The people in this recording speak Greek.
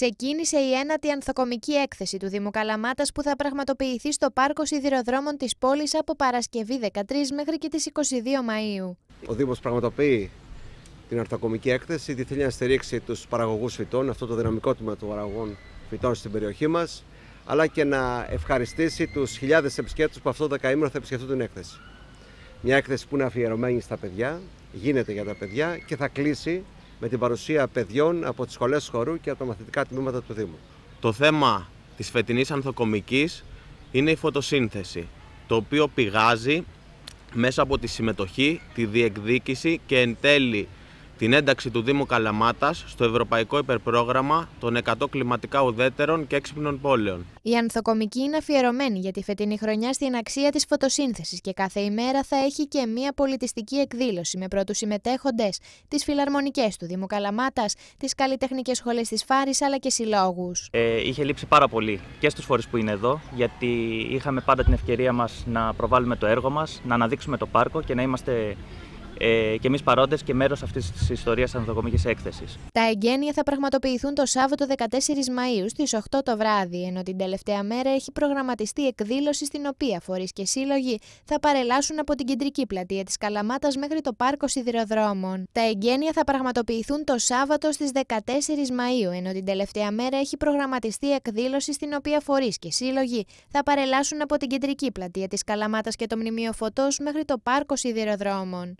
ξεκίνησε η ένατη ανθοκομική έκθεση του Δήμου Καλαμάτας που θα πραγματοποιηθεί στο πάρκο σιδηροδρόμων της πόλης από Παρασκευή 13 μέχρι και τις 22 Μαου. Ο Δήμος πραγματοποιεί την ανθοκομική έκθεση, τη θέλει να στηρίξει τους παραγωγούς φυτών, αυτό το δυναμικό τμήμα των παραγωγών φυτών στην περιοχή μας, αλλά και να ευχαριστήσει τους χιλιάδες επισκέπτε που αυτό το δεκαήμερο θα επισκεφτούν την έκθεση. Μια έκθεση που είναι αφιερωμένη στα παιδιά, γίνεται για τα παιδιά και θα κλείσει με την παρουσία παιδιών από τις σχολές χορού και από τα μαθητικά τμήματα του Δήμου. Το θέμα της φετινής ανθοκομικής είναι η φωτοσύνθεση, το οποίο πηγάζει μέσα από τη συμμετοχή, τη διεκδίκηση και εν τέλει την ένταξη του Δήμου Καλαμάτας στο Ευρωπαϊκό Υπερπρόγραμμα των 100 κλιματικά ουδέτερων και έξυπνων πόλεων. Η ανθοκομική είναι αφιερωμένη για τη φετινή χρονιά στην αξία της φωτοσύνθεσης και κάθε ημέρα θα έχει και μία πολιτιστική εκδήλωση με πρώτους συμμετέχοντες τις φιλαρμονικές του Δήμου Καλαμάτας, τις καλλιτεχνικές σχολές της Φάρης αλλά και συλλόγους. Ε, είχε λείψει πάρα πολύ και στους φορείς που είναι εδώ, γιατί είχαμε πάντα την ευκαιρία μας να προβάλλουμε το έργο μας, να αναδείξουμε το πάρκο και να είμαστε ε, και εμείς παρόντες και μέρος αυτής της ιστορίας ανθρωπομική έκθεσης. Τα εγγένεια θα πραγματοποιηθούν το Σάββατο 14 Μαου στι 8 το βράδυ, ενώ την τελευταία μέρα έχει προγραμματιστεί εκδήλωση στην οποία φορείς και σύλλογοι θα παρελάσουν από την κεντρική πλατεία της Καλαμάτας μέχρι το πάρκο σιδηροδρόμων. Τα εγγένεια θα πραγματοποιηθούν το Σάββατο στις 14 Μαου, ενώ την τελευταία μέρα έχει προγραμματιστεί εκδήλωση στην οποία φορείς και σύλλογοι θα παρελάσουν από την κεντρική πλατεία της Καλαμάτας και το Μνημείο Φωτός μέχρι το πάρκο σιδηροδρόμων.